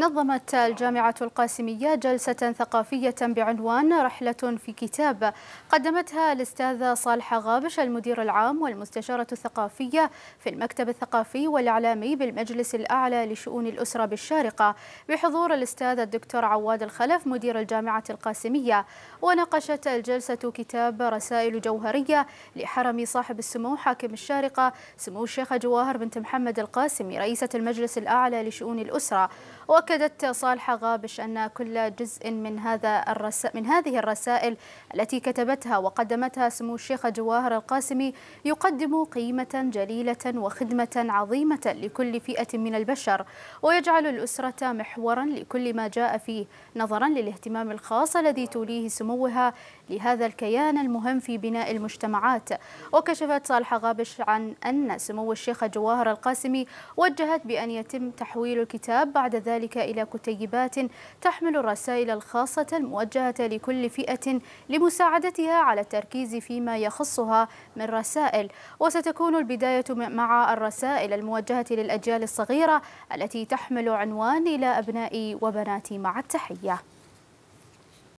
نظمت الجامعة القاسمية جلسة ثقافية بعنوان رحلة في كتاب قدمتها الأستاذة صالحة غابش المدير العام والمستشارة الثقافية في المكتب الثقافي والإعلامي بالمجلس الأعلى لشؤون الأسرة بالشارقة بحضور الأستاذ الدكتور عواد الخلف مدير الجامعة القاسمية وناقشت الجلسة كتاب رسائل جوهرية لحرم صاحب السمو حاكم الشارقة سمو الشيخة جواهر بنت محمد القاسمي رئيسة المجلس الأعلى لشؤون الأسرة أكدت صالحة غابش أن كل جزء من هذا الرس... من هذه الرسائل التي كتبتها وقدمتها سمو الشيخ جواهر القاسمي يقدم قيمة جليلة وخدمة عظيمة لكل فئة من البشر ويجعل الأسرة محورا لكل ما جاء فيه نظرا للاهتمام الخاص الذي توليه سموها لهذا الكيان المهم في بناء المجتمعات وكشفت صالحة غابش عن أن سمو الشيخ جواهر القاسمي وجهت بأن يتم تحويل الكتاب بعد ذلك إلى كتيبات تحمل الرسائل الخاصة الموجهة لكل فئة لمساعدتها على التركيز فيما يخصها من رسائل وستكون البداية مع الرسائل الموجهة للأجيال الصغيرة التي تحمل عنوان إلى أبنائي وبناتي مع التحية